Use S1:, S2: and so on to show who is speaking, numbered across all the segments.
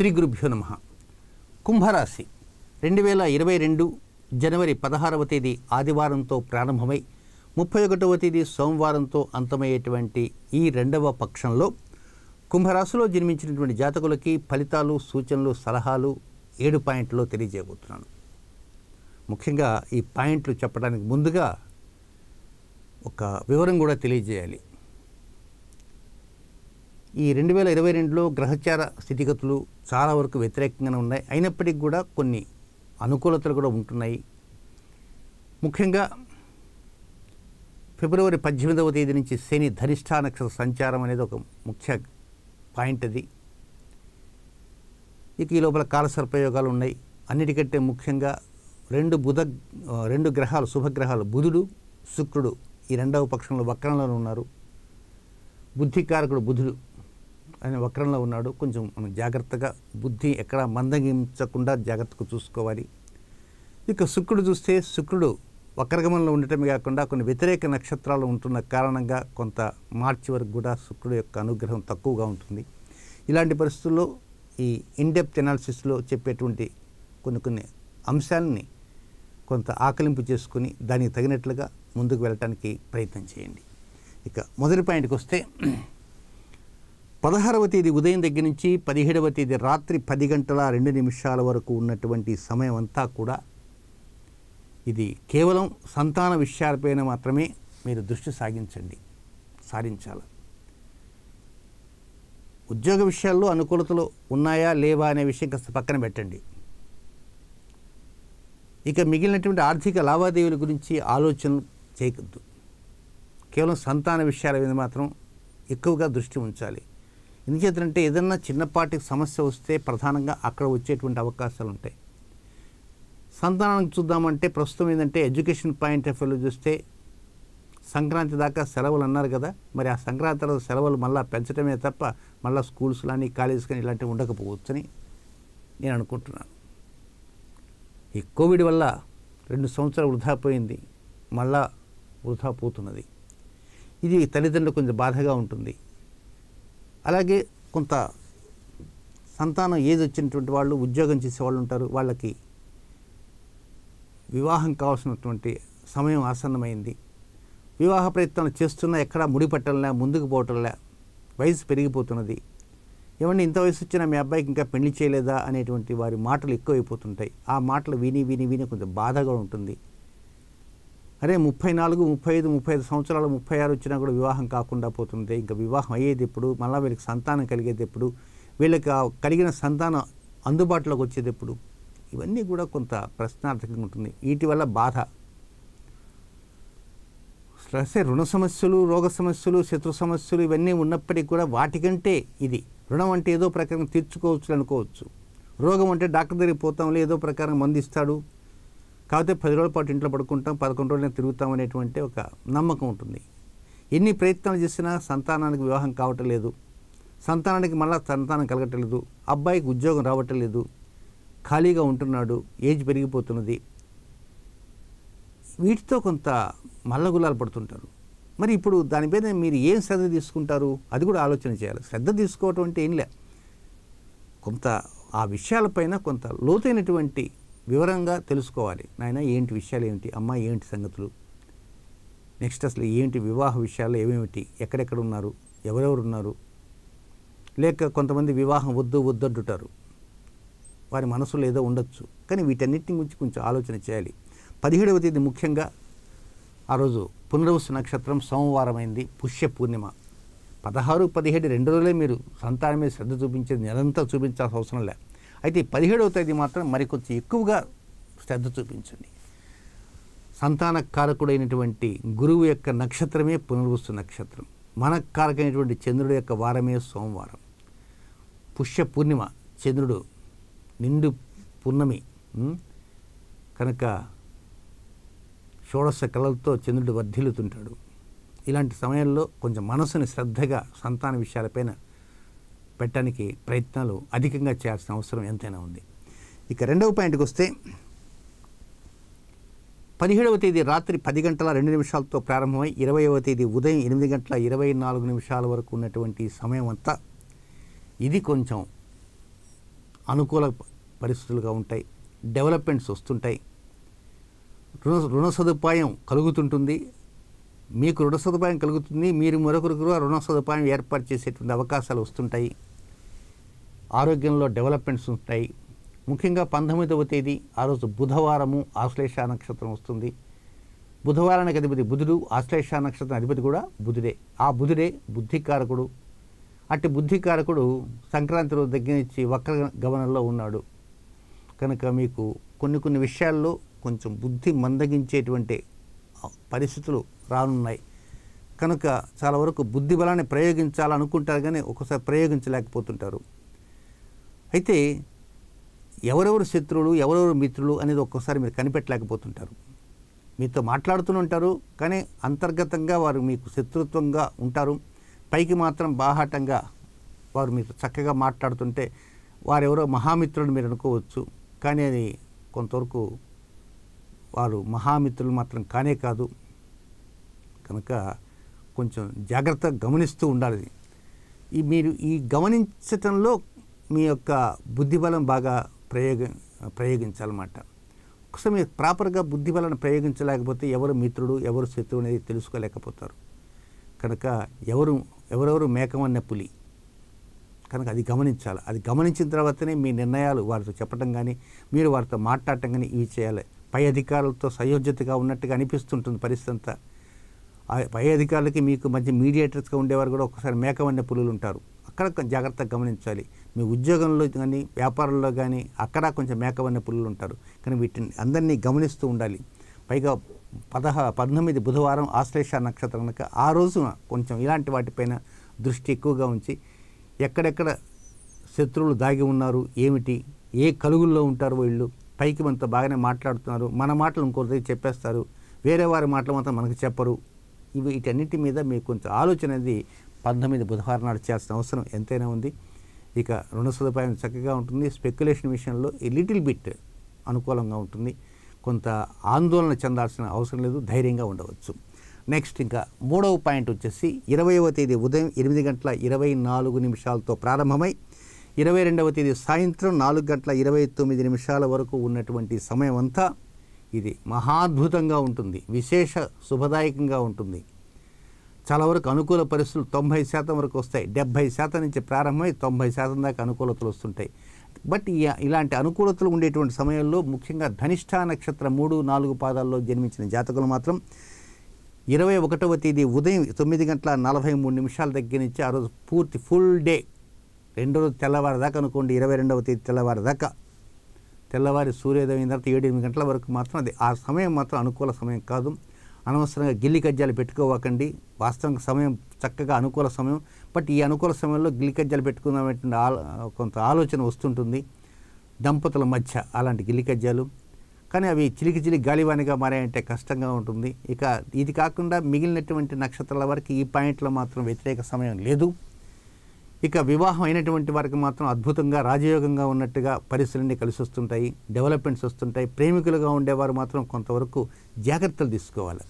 S1: శ్రీ గురుభ్యో నమ కుంభరాశి రెండు వేల ఇరవై రెండు జనవరి పదహారవ తేదీ ఆదివారంతో ప్రారంభమై ముప్పై ఒకటవ తేదీ సోమవారంతో అంతమయ్యేటువంటి ఈ రెండవ పక్షంలో కుంభరాశిలో జన్మించినటువంటి జాతకులకి ఫలితాలు సూచనలు సలహాలు ఏడు పాయింట్లో తెలియజేయబోతున్నాను ముఖ్యంగా ఈ పాయింట్లు చెప్పడానికి ముందుగా ఒక వివరం కూడా తెలియజేయాలి ఈ రెండు వేల ఇరవై రెండులో గ్రహచార స్థితిగతులు చాలా వరకు వ్యతిరేకంగానే ఉన్నాయి అయినప్పటికీ కూడా కొన్ని అనుకూలతలు కూడా ఉంటున్నాయి ముఖ్యంగా ఫిబ్రవరి పద్దెనిమిదవ తేదీ నుంచి శని ధనిష్ఠా నక్షత్ర సంచారం అనేది ఒక ముఖ్య పాయింట్ అది ఇక ఈ లోపల కాలసర్పయోగాలు ఉన్నాయి అన్నిటికంటే ముఖ్యంగా రెండు బుధ రెండు గ్రహాలు శుభగ్రహాలు బుధుడు శుక్రుడు ఈ రెండవ పక్షంలో వక్రంలో ఉన్నారు బుద్ధికారకుడు బుధుడు ఆయన వక్రంలో ఉన్నాడు కొంచెం మనం జాగ్రత్తగా బుద్ధి ఎక్కడ మందగించకుండా జాగ్రత్తగా చూసుకోవాలి ఇక శుక్రుడు చూస్తే శుక్రుడు వక్రగమంలో ఉండటమే కాకుండా కొన్ని వ్యతిరేక నక్షత్రాలు ఉంటున్న కారణంగా కొంత మార్చి వరకు కూడా శుక్రుడు యొక్క అనుగ్రహం తక్కువగా ఉంటుంది ఇలాంటి పరిస్థితుల్లో ఈ ఇన్డెప్త్ ఎనాలిసిస్లో చెప్పేటువంటి కొన్ని కొన్ని అంశాలని కొంత ఆకలింపు చేసుకుని దానికి తగినట్లుగా ముందుకు వెళ్ళటానికి ప్రయత్నం చేయండి ఇక మొదటి పాయింట్కి వస్తే పదహారవ తేదీ ఉదయం దగ్గర నుంచి పదిహేడవ తేదీ రాత్రి పది గంటల రెండు నిమిషాల వరకు ఉన్నటువంటి సమయం అంతా కూడా ఇది కేవలం సంతాన విషయాలపైన మాత్రమే మీరు దృష్టి సాగించండి సాధించాలి ఉద్యోగ విషయాల్లో అనుకూలతలు ఉన్నాయా లేవా అనే విషయం కాస్త పక్కన పెట్టండి ఇక మిగిలినటువంటి ఆర్థిక లావాదేవీల గురించి ఆలోచన చేయకద్దు కేవలం సంతాన విషయాల మీద మాత్రం ఎక్కువగా దృష్టి ఉంచాలి ఎందుచేతంటే ఏదన్నా చిన్నపాటి సమస్య వస్తే ప్రధానంగా అక్కడ వచ్చేటువంటి అవకాశాలు ఉంటాయి సంతానానికి చూద్దామంటే ప్రస్తుతం ఏంటంటే ఎడ్యుకేషన్ పాయింట్ ఆఫ్ వ్యూలో చూస్తే సంక్రాంతి దాకా సెలవులు అన్నారు కదా మరి ఆ సంక్రాంతి తర్వాత సెలవులు మళ్ళీ పెంచడమే తప్ప మళ్ళీ స్కూల్స్ కానీ కాలేజెస్ కానీ ఇలాంటివి ఉండకపోవచ్చని నేను అనుకుంటున్నాను ఈ కోవిడ్ వల్ల రెండు సంవత్సరాలు వృధా పోయింది మళ్ళా వృధా పోతున్నది ఇది తల్లిదండ్రులు కొంచెం బాధగా ఉంటుంది అలాగే కొంత సంతానం ఏజ్ వచ్చినటువంటి వాళ్ళు ఉద్యోగం చేసే వాళ్ళు ఉంటారు వాళ్ళకి వివాహం కావాల్సినటువంటి సమయం ఆసన్నమైంది వివాహ ప్రయత్నాలు చేస్తున్నా ఎక్కడా ముడిపట్టంలే ముందుకు పోవటంలే వయసు పెరిగిపోతున్నది ఏమండి ఇంత వయసు వచ్చినా మీ అబ్బాయికి ఇంకా పెళ్లి చేయలేదా అనేటువంటి వారి మాటలు ఎక్కువైపోతుంటాయి ఆ మాటలు విని విని విని కొంచెం బాధగా ఉంటుంది అరే ముప్పై నాలుగు ముప్పై ఐదు ముప్పై ఐదు సంవత్సరాలు ముప్పై ఆరు వచ్చినా కూడా వివాహం కాకుండా పోతుంది ఇంకా వివాహం అయ్యేది ఎప్పుడు మళ్ళీ వీళ్ళకి సంతానం కలిగేది ఎప్పుడు వీళ్ళకి కలిగిన సంతానం అందుబాటులోకి వచ్చేది ఎప్పుడు ఇవన్నీ కూడా కొంత ప్రశ్నార్థకంగా ఉంటుంది వీటి వల్ల బాధ సరే రుణ సమస్యలు రోగ సమస్యలు శత్రు సమస్యలు ఇవన్నీ ఉన్నప్పటికీ కూడా వాటికంటే ఇది రుణం అంటే ఏదో ప్రకారం తీర్చుకోవచ్చు అనుకోవచ్చు రోగం అంటే డాక్టర్ దగ్గరికి పోతాం ఏదో ప్రకారం మందిస్తాడు కాకపోతే పది రోజుల పాటు ఇంట్లో పడుకుంటాం పదకొండు రోజులు తిరుగుతాం అనేటువంటి ఒక నమ్మకం ఉంటుంది ఎన్ని ప్రయత్నాలు చేసినా సంతానానికి వివాహం కావటలేదు సంతానానికి మళ్ళా సంతానం కలగటలేదు అబ్బాయికి ఉద్యోగం రావటలేదు ఖాళీగా ఉంటున్నాడు ఏజ్ పెరిగిపోతున్నది వీటితో కొంత మల్లగులాలు పడుతుంటారు మరి ఇప్పుడు దానిపైన మీరు ఏం శ్రద్ధ తీసుకుంటారు అది కూడా ఆలోచన చేయాలి శ్రద్ధ తీసుకోవటం అంటే ఏం లే కొంత ఆ విషయాలపైన కొంత లోతైనటువంటి వివరంగా తెలుసుకోవాలి నాయన ఏంటి విషయాలు ఏమిటి అమ్మ ఏంటి సంగతులు నెక్స్ట్ అసలు ఏంటి వివాహ విషయాలు ఏమేమిటి ఎక్కడెక్కడ ఉన్నారు ఎవరెవరు ఉన్నారు లేక కొంతమంది వివాహం వద్దు వద్దంటుంటారు వారి మనసులో ఏదో ఉండొచ్చు కానీ వీటన్నిటి గురించి కొంచెం ఆలోచన చేయాలి పదిహేడవ తేదీ ముఖ్యంగా ఆ రోజు పునర్వసు నక్షత్రం సోమవారమైంది పుష్య పూర్ణిమ పదహారు పదిహేడు రెండు రోజులే మీరు సంతానం మీద శ్రద్ధ చూపించేది నిరంతరం చూపించాల్సిన అవసరం లేదు అయితే పదిహేడవ తేదీ మాత్రం మరికొంచెం ఎక్కువగా శ్రద్ధ చూపించండి సంతాన కారకుడైనటువంటి గురువు యొక్క నక్షత్రమే పునర్వస్తు నక్షత్రం మన కారకమైనటువంటి చంద్రుడు యొక్క వారమే సోమవారం పుష్య పూర్ణిమ చంద్రుడు నిండు పూర్ణమి కనుక షోడశ కళలతో చంద్రుడు వర్ధిల్లుతుంటాడు ఇలాంటి సమయంలో కొంచెం మనసుని శ్రద్ధగా సంతాన విషయాలపైన పెట్టడానికి ప్రయత్నాలు అధికంగా చేయాల్సిన అవసరం ఎంతైనా ఉంది ఇక రెండవ పాయింట్కి వస్తే పదిహేడవ తేదీ రాత్రి పది గంటల రెండు నిమిషాలతో ప్రారంభమై ఇరవైవ తేదీ ఉదయం ఎనిమిది గంటల ఇరవై నాలుగు నిమిషాల వరకు ఉన్నటువంటి సమయం అంతా ఇది కొంచెం అనుకూల పరిస్థితులుగా ఉంటాయి డెవలప్మెంట్స్ వస్తుంటాయి రుణ రుణ సదుపాయం కలుగుతుంటుంది మీకు రుణ సదుపాయం కలుగుతుంది మీరు మరొకరికి రుణ సదుపాయం ఏర్పాటు చేసేటువంటి అవకాశాలు వస్తుంటాయి ఆరోగ్యంలో డెవలప్మెంట్స్ ఉంటాయి ముఖ్యంగా పంతొమ్మిదవ తేదీ ఆ రోజు బుధవారము ఆశ్లేష నక్షత్రం వస్తుంది బుధవారానికి అధిపతి బుధుడు ఆశ్లేష నక్షత్రం అధిపతి కూడా బుధుడే ఆ బుధుడే బుద్ధికారకుడు అట్టి బుద్ధికారకుడు సంక్రాంతి రోజు దగ్గర నుంచి వక్ర గమనంలో ఉన్నాడు కనుక మీకు కొన్ని కొన్ని విషయాల్లో కొంచెం బుద్ధి మందగించేటువంటి పరిస్థితులు రానున్నాయి కనుక చాలా వరకు బుద్ధి బలాన్ని ప్రయోగించాలనుకుంటారు కానీ ఒకసారి ప్రయోగించలేకపోతుంటారు అయితే ఎవరెవరు శత్రువులు ఎవరెవరు మిత్రులు అనేది ఒక్కోసారి మీరు కనిపెట్టలేకపోతుంటారు మీతో మాట్లాడుతూనే ఉంటారు కానీ అంతర్గతంగా వారు మీకు శత్రుత్వంగా ఉంటారు పైకి మాత్రం బాహాటంగా వారు మీతో చక్కగా మాట్లాడుతుంటే వారెవరో మహామిత్రుడు మీరు అనుకోవచ్చు కానీ అది కొంతవరకు వారు మహామిత్రులు మాత్రం కానే కాదు కనుక కొంచెం జాగ్రత్తగా గమనిస్తూ ఉండాలి ఈ మీరు ఈ గమనించటంలో మీ యొక్క బుద్ధిబలం బాగా ప్రయోగ ప్రయోగించాలన్నమాట ఒకసారి మీరు ప్రాపర్గా బుద్ధిబలం ప్రయోగించలేకపోతే ఎవరు మిత్రుడు ఎవరు శత్రువు అనేది తెలుసుకోలేకపోతారు కనుక ఎవరు ఎవరెవరు మేకమన్న పులి కనుక అది గమనించాలి అది గమనించిన తర్వాతనే మీ నిర్ణయాలు వారితో చెప్పడం కానీ మీరు వారితో మాట్లాడటం కానీ ఇవి చేయాలి పై అధికారులతో సయోజ్యతగా ఉన్నట్టుగా అనిపిస్తుంటుంది పరిస్థితి అంతా పై అధికారులకి మీకు మంచి మీడియేటర్స్గా ఉండేవారు కూడా ఒకసారి మేకమన్న పులులు ఉంటారు అక్కడ జాగ్రత్తగా గమనించాలి మీ ఉద్యోగంలో కానీ వ్యాపారంలో కానీ అక్కడ కొంచెం మేకవన్న పుల్లులు ఉంటారు కానీ వీటిని అందరినీ గమనిస్తూ ఉండాలి పైగా పదహ పద్దెనిమిది బుధవారం ఆశ్లేష నక్షత్రం కనుక ఆ రోజున కొంచెం ఇలాంటి వాటిపైన దృష్టి ఎక్కువగా ఉంచి ఎక్కడెక్కడ శత్రువులు దాగి ఉన్నారు ఏమిటి ఏ కలుగుల్లో ఉంటారు వీళ్ళు పైకి మనతో బాగానే మాట్లాడుతున్నారు మన మాటలు ఇంకోరి చెప్పేస్తారు వేరే వారి మాటలు మాత్రం మనకు చెప్పరు ఇవి వీటన్నిటి మీద మీకు కొంచెం ఆలోచన అనేది పంతొమ్మిది బుధవారం నాడు చేయాల్సిన అవసరం ఎంతైనా ఉంది ఇక రుణ సదుపాయం చక్కగా ఉంటుంది స్పెక్యులేషన్ విషయంలో ఈ లిటిల్ బిట్ అనుకూలంగా ఉంటుంది కొంత ఆందోళన చెందాల్సిన అవసరం లేదు ధైర్యంగా ఉండవచ్చు నెక్స్ట్ ఇంకా మూడవ పాయింట్ వచ్చేసి ఇరవైవ తేదీ ఉదయం ఎనిమిది గంటల ఇరవై నాలుగు నిమిషాలతో ప్రారంభమై ఇరవై రెండవ తేదీ సాయంత్రం నాలుగు గంటల ఇరవై తొమ్మిది నిమిషాల వరకు ఉన్నటువంటి సమయం అంతా ఇది మహాద్భుతంగా ఉంటుంది విశేష శుభదాయకంగా ఉంటుంది చాలా వరకు అనుకూల పరిస్థితులు తొంభై శాతం వరకు వస్తాయి డెబ్బై శాతం నుంచి ప్రారంభమై తొంభై శాతం దాకా అనుకూలతలు వస్తుంటాయి బట్ ఇలాంటి అనుకూలతలు ఉండేటువంటి సమయంలో ముఖ్యంగా ధనిష్ట నక్షత్రం మూడు నాలుగు పాదాల్లో జన్మించిన జాతకులు మాత్రం ఇరవై ఒకటవ తేదీ ఉదయం తొమ్మిది గంటల నలభై మూడు నిమిషాల దగ్గర నుంచి ఆ రోజు పూర్తి ఫుల్ డే రెండో రోజు తెల్లవారిదాకా అనుకోండి ఇరవై రెండవ తేదీ తెల్లవారిదాకా తెల్లవారి సూర్యోదయం తర్వాత ఏడు ఎనిమిది గంటల వరకు మాత్రం అది ఆ సమయం మాత్రం అనుకూల సమయం కాదు అనవసరంగా గిల్లి కజ్జాలు పెట్టుకోవకండి వాస్తవంగా సమయం చక్కగా అనుకూల సమయం బట్ ఈ అనుకూల సమయంలో గిల్లి కజ్జాలు పెట్టుకున్నటువంటి కొంత ఆలోచన వస్తుంటుంది దంపతుల మధ్య అలాంటి గిల్లి కజ్జాలు కానీ అవి చిలికి చిలికి గాలివానిగా మారాయంటే కష్టంగా ఉంటుంది ఇక ఇది కాకుండా మిగిలినటువంటి నక్షత్రాల వరకు ఈ పాయింట్లో మాత్రం వ్యతిరేక సమయం లేదు ఇక వివాహం అయినటువంటి వారికి మాత్రం అద్భుతంగా రాజయోగంగా ఉన్నట్టుగా పరిస్థితులన్నీ కలిసి వస్తుంటాయి డెవలప్మెంట్స్ వస్తుంటాయి ప్రేమికులుగా ఉండేవారు మాత్రం కొంతవరకు జాగ్రత్తలు తీసుకోవాలి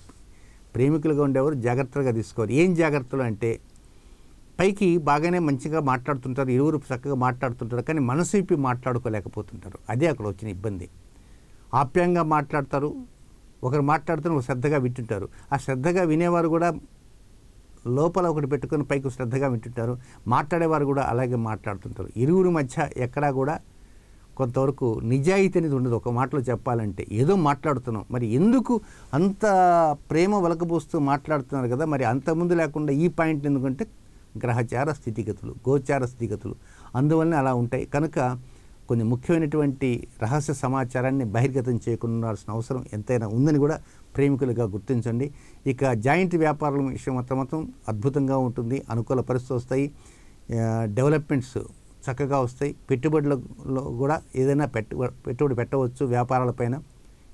S1: ప్రేమికులుగా ఉండేవారు జాగ్రత్తగా తీసుకోవాలి ఏం జాగ్రత్తలు అంటే పైకి బాగానే మంచిగా మాట్లాడుతుంటారు ఇరువురు చక్కగా మాట్లాడుతుంటారు కానీ మనసు ఇప్పి మాట్లాడుకోలేకపోతుంటారు అదే అక్కడ వచ్చిన ఇబ్బంది ఆప్యాయంగా మాట్లాడతారు ఒకరు మాట్లాడుతున్న ఒక శ్రద్ధగా వింటుంటారు ఆ శ్రద్ధగా వినేవారు కూడా లోపల ఒకటి పెట్టుకొని పైకి శ్రద్ధగా వింటుంటారు మాట్లాడేవారు కూడా అలాగే మాట్లాడుతుంటారు ఇరువురు మధ్య ఎక్కడా కూడా కొంతవరకు నిజాయితీ అనేది ఉండదు ఒక మాటలో చెప్పాలంటే ఏదో మాట్లాడుతున్నాం మరి ఎందుకు అంత ప్రేమ వలకబోస్తూ మాట్లాడుతున్నారు కదా మరి అంత ముందు లేకుండా ఈ పాయింట్ ఎందుకంటే గ్రహచార స్థితిగతులు గోచార స్థితిగతులు అందువలన అలా ఉంటాయి కనుక కొన్ని ముఖ్యమైనటువంటి రహస్య సమాచారాన్ని బహిర్గతం చేయకుండా అవసరం ఎంతైనా ఉందని కూడా ప్రేమికులుగా గుర్తించండి ఇక జాయింట్ వ్యాపారాల విషయం మొత్తం అద్భుతంగా ఉంటుంది అనుకూల పరిస్థితులు వస్తాయి డెవలప్మెంట్స్ చక్కగా వస్తాయి పెట్టుబడులలో కూడా ఏదైనా పెట్టు పెట్టుబడి పెట్టవచ్చు వ్యాపారాలపైన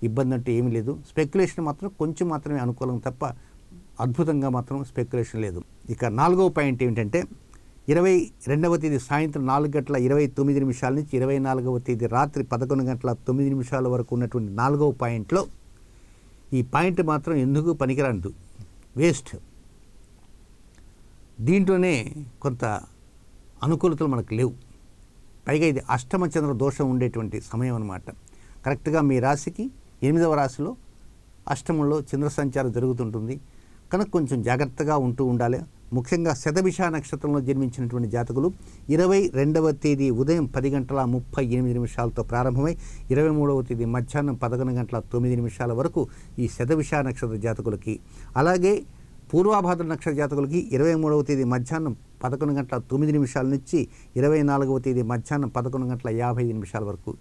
S1: ఇబ్బంది అంటే ఏమీ లేదు స్పెక్యులేషన్ మాత్రం కొంచెం మాత్రమే అనుకూలం తప్ప అద్భుతంగా మాత్రం స్పెక్యులేషన్ లేదు ఇక నాలుగవ పాయింట్ ఏమిటంటే ఇరవై రెండవ తేదీ సాయంత్రం నాలుగు గంటల ఇరవై తొమ్మిది నిమిషాల నుంచి ఇరవై నాలుగవ తేదీ రాత్రి పదకొండు గంటల తొమ్మిది నిమిషాల వరకు ఉన్నటువంటి నాలుగవ పాయింట్లో ఈ పాయింట్ మాత్రం ఎందుకు పనికిరాదు వేస్ట్ దీంట్లోనే కొంత అనుకూలతలు మనకు లేవు పైగా ఇది అష్టమ చంద్ర దోషం ఉండేటువంటి సమయం అనమాట కరెక్ట్గా మీ రాశికి ఎనిమిదవ రాశిలో అష్టమంలో చంద్ర సంచారం జరుగుతుంటుంది కనుక కొంచెం జాగ్రత్తగా ఉంటూ ఉండాలి ముఖ్యంగా శతభిష నక్షత్రంలో జన్మించినటువంటి జాతకులు ఇరవై రెండవ తేదీ ఉదయం పది గంటల ముప్పై ఎనిమిది నిమిషాలతో ప్రారంభమై ఇరవై మూడవ తేదీ మధ్యాహ్నం పదకొండు గంటల తొమ్మిది నిమిషాల వరకు ఈ శతభిష నక్షత్ర జాతకులకి అలాగే పూర్వాభాద్ర నక్షత్ర జాతకులకి ఇరవై మూడవ తేదీ మధ్యాహ్నం పదకొండు గంటల తొమ్మిది నిమిషాల నుంచి ఇరవై నాలుగవ తేదీ మధ్యాహ్నం పదకొండు గంటల యాభై నిమిషాల వరకు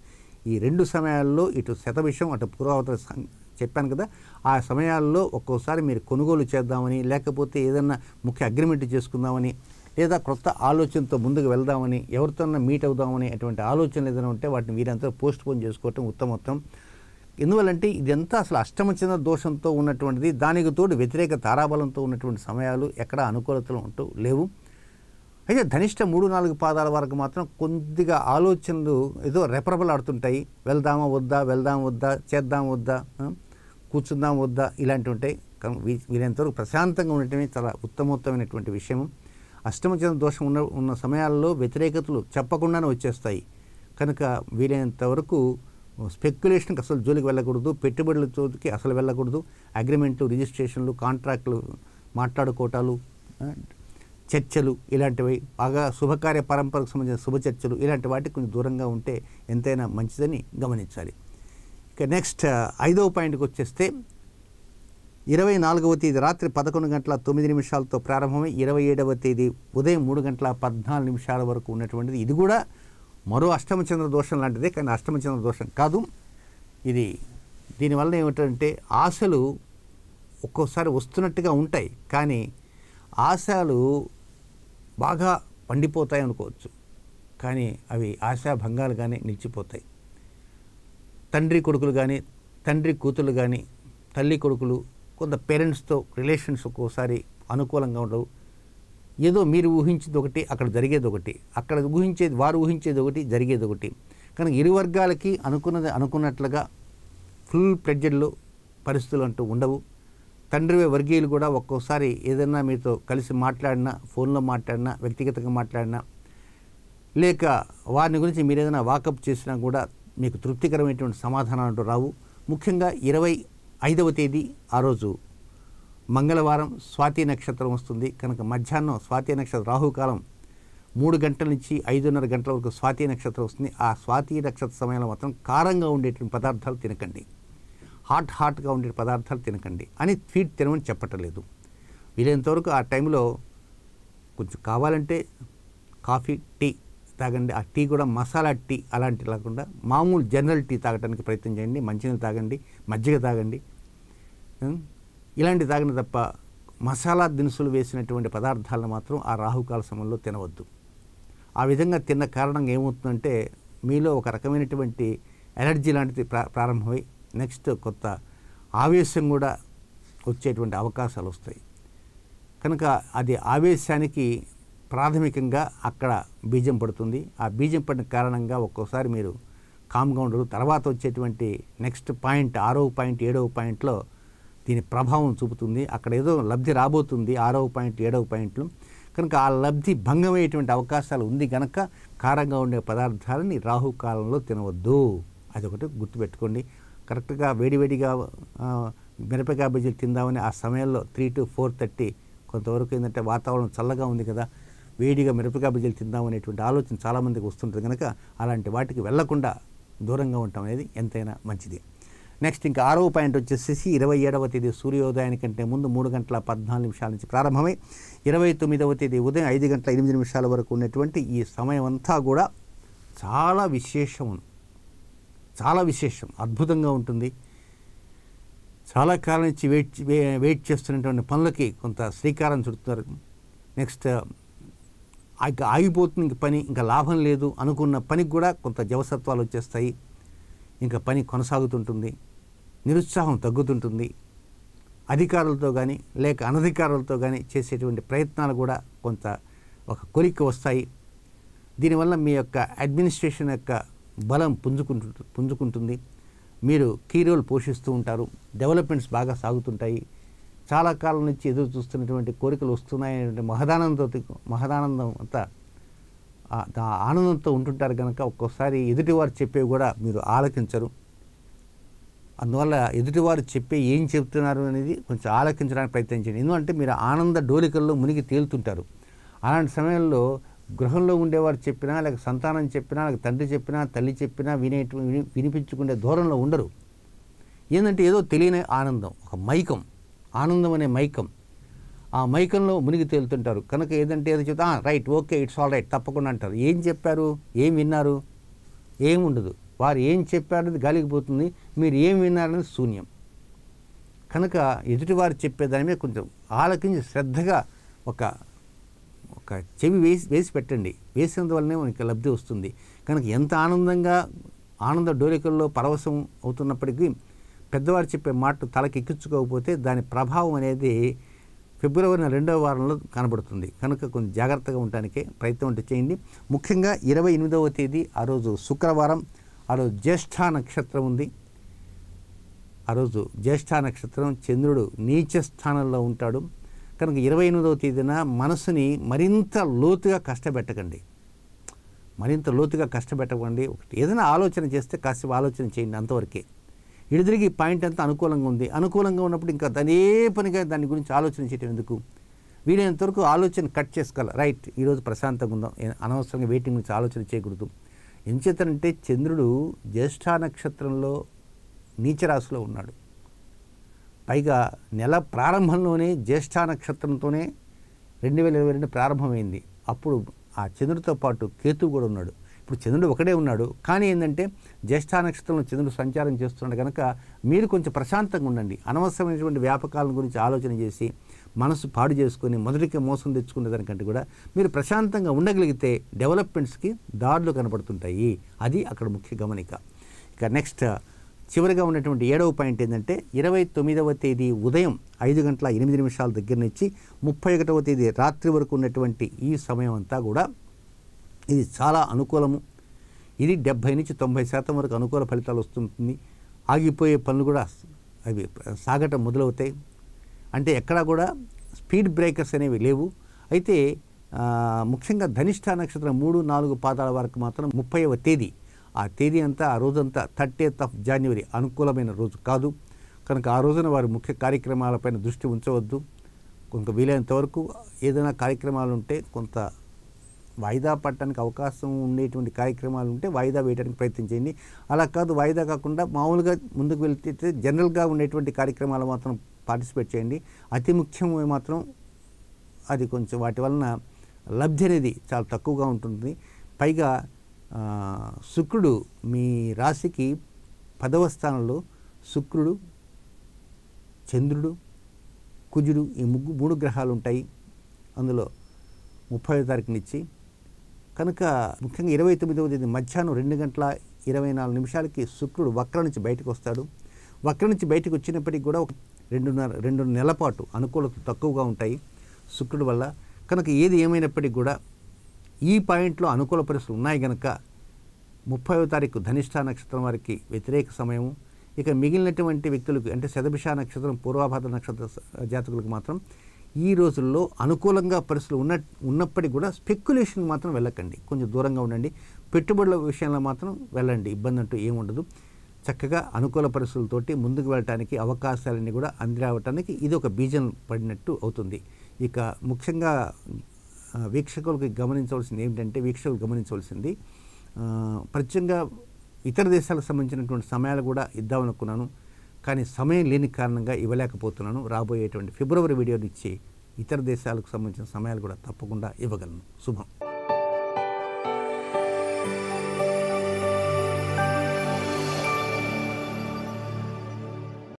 S1: ఈ రెండు సమయాల్లో ఇటు శత విషయం అటు పూర్వావతర చెప్పాను కదా ఆ సమయాల్లో ఒక్కోసారి మీరు కొనుగోలు చేద్దామని లేకపోతే ఏదన్నా ముఖ్య అగ్రిమెంట్ చేసుకుందామని లేదా క్రొత్త ఆలోచనతో ముందుకు వెళ్దామని ఎవరితోన్నా మీట్ అవుదామని అటువంటి ఆలోచనలు ఏదైనా ఉంటే వాటిని వీరంతా పోస్ట్ పోన్ చేసుకోవటం ఉత్తమోత్తం ఎందువల్లంటే ఇదంతా అసలు అష్టమచిన దోషంతో ఉన్నటువంటిది దానికి తోడు వ్యతిరేక తారాబలంతో ఉన్నటువంటి సమయాలు ఎక్కడా అనుకూలతలు ఉంటూ లేవు అయితే ధనిష్ట మూడు నాలుగు పాదాల వరకు మాత్రం కొద్దిగా ఆలోచనలు ఏదో రెపరబుల్ ఆడుతుంటాయి వెళ్దామా వద్దా వెళ్దాం వద్దా చేద్దాం వద్దా కూర్చుందాం వద్దా ఇలాంటివి ఉంటాయి వీరంతవరకు ప్రశాంతంగా ఉండటమే చాలా ఉత్తమోత్తమైనటువంటి విషయం అష్టమచంద్ర దోషం ఉన్న ఉన్న సమయాల్లో వ్యతిరేకతలు చెప్పకుండానే వచ్చేస్తాయి కనుక వీలైనంత స్పెక్యులేషన్కి అసలు జోలికి వెళ్ళకూడదు పెట్టుబడుల చోటుకి అసలు వెళ్ళకూడదు అగ్రిమెంట్లు రిజిస్ట్రేషన్లు కాంట్రాక్ట్లు మాట్లాడుకోవటాలు చర్చలు ఇలాంటివి బాగా శుభకార్య పరంపరకు సంబంధించిన శుభ చర్చలు ఇలాంటి వాటికి కొంచెం దూరంగా ఉంటే ఎంతైనా మంచిదని గమనించాలి ఇక నెక్స్ట్ ఐదవ పాయింట్కి వచ్చేస్తే ఇరవై నాలుగవ తేదీ రాత్రి పదకొండు గంటల తొమ్మిది నిమిషాలతో ప్రారంభమై ఇరవై ఏడవ తేదీ ఉదయం మూడు గంటల పద్నాలుగు నిమిషాల వరకు ఉన్నటువంటిది ఇది కూడా మరో అష్టమచంద్ర దోషం లాంటిదే కానీ అష్టమచంద్ర దోషం కాదు ఇది దీనివల్ల ఏమిటంటే ఆశలు ఒక్కోసారి వస్తున్నట్టుగా ఉంటాయి కానీ ఆశలు బాగా పండిపోతాయి అనుకోవచ్చు కానీ అవి ఆశాభంగాలు కానీ నిలిచిపోతాయి తండ్రి కొడుకులు కానీ తండ్రి కూతురు కానీ తల్లి కొడుకులు కొంత పేరెంట్స్తో రిలేషన్స్ ఒక్కోసారి అనుకూలంగా ఉండవు ఏదో మీరు ఊహించేది ఒకటి అక్కడ జరిగేది ఒకటి అక్కడ ఊహించేది వారు ఊహించేది ఒకటి జరిగేది ఒకటి కానీ ఇరు వర్గాలకి అనుకున్నది అనుకున్నట్లుగా ఫుల్ ప్రెజర్లు పరిస్థితులు అంటూ ఉండవు తండ్రి వర్గీయులు కూడా ఒక్కోసారి ఏదైనా మీతో కలిసి మాట్లాడినా ఫోన్లో మాట్లాడినా వ్యక్తిగతంగా మాట్లాడినా లేక వారిని గురించి మీరు ఏదైనా వాకప్ చేసినా కూడా మీకు తృప్తికరమైనటువంటి సమాధానాలు రావు ముఖ్యంగా ఇరవై ఐదవ తేదీ ఆ రోజు మంగళవారం స్వాతి నక్షత్రం వస్తుంది కనుక మధ్యాహ్నం స్వాతి నక్షత్రం రాహుకాలం మూడు గంటల నుంచి ఐదున్నర గంటల వరకు స్వాతి నక్షత్రం వస్తుంది ఆ స్వాతి నక్షత్ర సమయంలో మాత్రం కారంగా ఉండేటువంటి పదార్థాలు తినకండి హాట్ హాట్గా ఉండే పదార్థాలు తినకండి అని ఫీడ్ తినమని చెప్పటలేదు వీలైనంతవరకు ఆ టైంలో కొంచెం కావాలంటే కాఫీ టీ తాగండి ఆ టీ కూడా మసాలా టీ అలాంటి లేకుండా మామూలు జనరల్ టీ తాగడానికి ప్రయత్నం చేయండి మంచినీళ్ళు తాగండి మజ్జిగ తాగండి ఇలాంటి తాగిన తప్ప మసాలా దినుసులు వేసినటువంటి పదార్థాలను మాత్రం ఆ రాహుకాల సమయంలో తినవద్దు ఆ విధంగా తిన్న కారణంగా ఏమవుతుందంటే మీలో ఒక రకమైనటువంటి ఎనర్జీ లాంటిది ప్రారంభమై నెక్స్ట్ కొత్త ఆవేశం కూడా వచ్చేటువంటి అవకాశాలు వస్తాయి కనుక అది ఆవేశానికి ప్రాథమికంగా అక్కడ బీజం పడుతుంది ఆ బీజం పడిన కారణంగా ఒక్కోసారి మీరు కామ్గా ఉండరు తర్వాత వచ్చేటువంటి నెక్స్ట్ పాయింట్ ఆరవ పాయింట్ ఏడవ పాయింట్లో దీని ప్రభావం చూపుతుంది అక్కడ ఏదో లబ్ధి రాబోతుంది ఆరవ పాయింట్ ఏడవ పాయింట్లు కనుక ఆ లబ్ధి భంగమయ్యేటువంటి అవకాశాలు ఉంది కనుక కారంగా ఉండే పదార్థాలని రాహుకాలంలో తినవద్దు అది ఒకటి గుర్తుపెట్టుకోండి కరెక్ట్గా వేడివేడిగా మిరపకాయ బజ్జీలు తిందామని ఆ సమయంలో త్రీ టు ఫోర్ థర్టీ కొంతవరకు ఏంటంటే వాతావరణం చల్లగా ఉంది కదా వేడిగా మిరపకాయ బజ్జీలు తిందామనేటువంటి ఆలోచన చాలామందికి వస్తుంటుంది కనుక అలాంటి వాటికి వెళ్లకుండా దూరంగా ఉంటాం అనేది ఎంతైనా మంచిది నెక్స్ట్ ఇంకా ఆరో పాయింట్ వచ్చేసేసి ఇరవై ఏడవ తేదీ సూర్యోదయాని కంటే ముందు మూడు గంటల పద్నాలుగు నిమిషాల నుంచి ప్రారంభమై ఇరవై తొమ్మిదవ తేదీ ఉదయం ఐదు గంటల ఎనిమిది నిమిషాల వరకు ఉన్నటువంటి ఈ సమయం అంతా కూడా చాలా విశేషం చాలా విశేషం అద్భుతంగా ఉంటుంది చాలా కాలం నుంచి వెయిట్ వెయిట్ చేస్తున్నటువంటి పనులకి కొంత శ్రీకారం చుడుతున్నారు నెక్స్ట్ ఇంకా ఆగిపోతుంది ఇంక పని ఇంకా లాభం లేదు అనుకున్న పనికి కూడా కొంత జవసత్వాలు వచ్చేస్తాయి ఇంకా పని కొనసాగుతుంటుంది నిరుత్సాహం తగ్గుతుంటుంది అధికారులతో కానీ లేక అనధికారులతో కానీ చేసేటువంటి ప్రయత్నాలు కూడా కొంత ఒక కొలిక్కి వస్తాయి దీనివల్ల మీ యొక్క అడ్మినిస్ట్రేషన్ యొక్క బలం పుంజుకుంటు పుంజుకుంటుంది మీరు కీ రోల్ పోషిస్తూ ఉంటారు డెవలప్మెంట్స్ బాగా సాగుతుంటాయి చాలా కాలం నుంచి ఎదురు చూస్తున్నటువంటి కోరికలు వస్తున్నాయనే మహదానందంతో మహదానందం అంతా ఆనందంతో ఉంటుంటారు కనుక ఒక్కోసారి ఎదుటివారు చెప్పేవి కూడా మీరు ఆలకించరు అందువల్ల ఎదుటివారు చెప్పే ఏం చెప్తున్నారు అనేది కొంచెం ఆలకించడానికి ప్రయత్నించండి ఎందుకంటే మీరు ఆనంద డోలికల్లో మునిగి తేలుతుంటారు అలాంటి సమయంలో గృహంలో ఉండేవారు చెప్పినా లేక సంతానం చెప్పినా లేక తండ్రి చెప్పినా తల్లి చెప్పినా వినే వినిపించుకునే దూరంలో ఉండరు ఏంటంటే ఏదో తెలియని ఆనందం ఒక మైకం ఆనందం అనే మైకం ఆ మైకంలో మునిగి తేలుతుంటారు కనుక ఏదంటే ఏదో చెప్తా right okay it's all right తప్పకుండా అంటారు ఏం చెప్పారు ఏం విన్నారు ఏం ఉండదు వారు ఏం చెప్పారనేది గాలికి పోతుంది మీరు ఏం విన్నారనేది శూన్యం కనుక ఎదుటివారు చెప్పేదాని మీద కొంచెం ఆలకించి శ్రద్ధగా ఒక ఒక చెవి వేసి వేసి పెట్టండి వేసినందువల్లనే మనకి లబ్ధి వస్తుంది కనుక ఎంత ఆనందంగా ఆనంద డోలికల్లో పరవశం అవుతున్నప్పటికీ పెద్దవారు చెప్పే మాట తలకెక్కించుకోకపోతే దాని ప్రభావం అనేది ఫిబ్రవరి రెండవ వారంలో కనబడుతుంది కనుక కొంచెం జాగ్రత్తగా ఉండడానికి ప్రయత్నం అంటే చేయండి ముఖ్యంగా ఇరవై ఎనిమిదవ తేదీ ఆ రోజు శుక్రవారం ఆ రోజు జ్యేష్ఠ నక్షత్రం ఉంది ఆ రోజు జ్యేష్ఠ నక్షత్రం చంద్రుడు నీచ స్థానంలో ఉంటాడు కనుక ఇరవై ఎనిమిదవ తేదీన మనసుని మరింత లోతుగా కష్టపెట్టకండి మరింత లోతుగా కష్టపెట్టకండి ఏదైనా ఆలోచన చేస్తే కాసేపు ఆలోచన చేయండి అంతవరకే ఇడిదిరిగి పాయింట్ అంతా అనుకూలంగా ఉంది అనుకూలంగా ఉన్నప్పుడు ఇంకా దాని ఏ పనిగా దాని గురించి ఆలోచన చేయటం ఎందుకు వీలైనంతవరకు ఆలోచన కట్ చేసుకోవాలి రైట్ ఈరోజు ప్రశాంతంగా ఉందాం అనవసరంగా వెయిటింగ్ నుంచి ఆలోచన చేయకూడదు ఎంచేతనంటే చంద్రుడు జ్యేష్ఠా నక్షత్రంలో నీచరాశిలో ఉన్నాడు పైగా నెల ప్రారంభంలోనే జ్యేష్ఠ నక్షత్రంతోనే రెండు వేల ఇరవై రెండు ప్రారంభమైంది అప్పుడు ఆ చంద్రుడితో పాటు కేతు కూడా ఉన్నాడు ఇప్పుడు చంద్రుడు ఒకడే ఉన్నాడు కానీ ఏంటంటే జ్యేష్ఠ నక్షత్రంలో చంద్రుడు సంచారం చేస్తున్నాడు కనుక మీరు కొంచెం ప్రశాంతంగా ఉండండి అనవసరమైనటువంటి వ్యాపకాల గురించి ఆలోచన చేసి మనసు పాడు చేసుకొని మొదటికి మోసం తెచ్చుకునే దానికంటే కూడా మీరు ప్రశాంతంగా ఉండగలిగితే డెవలప్మెంట్స్కి దారులు కనపడుతుంటాయి అది అక్కడ ముఖ్య గమనిక ఇక నెక్స్ట్ చివరిగా ఉన్నటువంటి ఏడవ పాయింట్ ఏంటంటే ఇరవై తొమ్మిదవ తేదీ ఉదయం ఐదు గంటల ఎనిమిది నిమిషాల దగ్గర నుంచి ముప్పై ఒకటవ తేదీ రాత్రి వరకు ఉన్నటువంటి ఈ సమయం అంతా కూడా ఇది చాలా అనుకూలము ఇది డెబ్భై నుంచి తొంభై శాతం వరకు అనుకూల ఫలితాలు వస్తుంటుంది ఆగిపోయే పనులు కూడా అవి సాగటం మొదలవుతాయి అంటే ఎక్కడా కూడా స్పీడ్ బ్రేకర్స్ అనేవి లేవు అయితే ముఖ్యంగా ధనిష్ట నక్షత్రం మూడు నాలుగు పాదాల వరకు మాత్రం ముప్పైవ తేదీ ఆ తేదీ అంతా ఆ రోజంతా థర్టీత్ ఆఫ్ జనవరి అనుకూలమైన రోజు కాదు కనుక ఆ రోజున వారు ముఖ్య కార్యక్రమాలపైన దృష్టి ఉంచవద్దు కొంత వీలైనంత వరకు ఏదైనా కార్యక్రమాలు ఉంటే కొంత వాయిదా పట్టడానికి అవకాశం ఉండేటువంటి కార్యక్రమాలు ఉంటే వాయిదా వేయడానికి ప్రయత్నించండి అలా కాదు వాయిదా కాకుండా మామూలుగా ముందుకు వెళ్తే జనరల్గా ఉండేటువంటి కార్యక్రమాలు మాత్రం పార్టిసిపేట్ చేయండి అతి ముఖ్యం మాత్రం అది కొంచెం వాటి వలన లబ్ధి అనేది చాలా తక్కువగా ఉంటుంది పైగా శుక్రుడు మీ రాశికి పదవ స్థానంలో శుక్రుడు చంద్రుడు కుజుడు ఈ ముగ్గు మూడు గ్రహాలు ఉంటాయి అందులో ముప్పై నుంచి కనుక ముఖ్యంగా ఇరవై తొమ్మిదవ తేదీ మధ్యాహ్నం రెండు గంటల ఇరవై నాలుగు నిమిషాలకి శుక్రుడు వక్ర నుంచి బయటకు వస్తాడు వక్ర నుంచి బయటకు వచ్చినప్పటికీ కూడా రెండున్నర రెండు నెలల పాటు అనుకూలత తక్కువగా ఉంటాయి శుక్రుడు వల్ల కనుక ఏది ఏమైనప్పటికీ కూడా ఈ పాయింట్లో అనుకూల పరిస్థితులు ఉన్నాయి కనుక ముప్పైవ తారీఖు ధనిష్ట నక్షత్రం వారికి వ్యతిరేక సమయం ఇక మిగిలినటువంటి వ్యక్తులకు అంటే శతభిష నక్షత్రం పూర్వాభాద నక్షత్ర జాతకులకు మాత్రం ఈ రోజుల్లో అనుకూలంగా పరిస్థితులు ఉన్న ఉన్నప్పటికీ కూడా స్పెక్యులేషన్ మాత్రం వెళ్ళకండి కొంచెం దూరంగా ఉండండి పెట్టుబడుల విషయంలో మాత్రం వెళ్ళండి ఇబ్బంది అంటూ ఏముండదు చక్కగా అనుకూల పరిస్థితులతోటి ముందుకు వెళ్ళటానికి అవకాశాలన్నీ కూడా అందిరావటానికి ఇది ఒక బీజం పడినట్టు అవుతుంది ఇక ముఖ్యంగా వీక్షకులకు గమనించవలసింది ఏమిటంటే వీక్షకులు గమనించవలసింది ప్రత్యేకంగా ఇతర దేశాలకు సంబంధించినటువంటి సమయాలు కూడా ఇద్దామనుకున్నాను కానీ సమయం లేని కారణంగా ఇవ్వలేకపోతున్నాను రాబోయేటువంటి ఫిబ్రవరి వీడియోనిచ్చి ఇతర దేశాలకు సంబంధించిన సమయాలు కూడా తప్పకుండా ఇవ్వగలను శుభం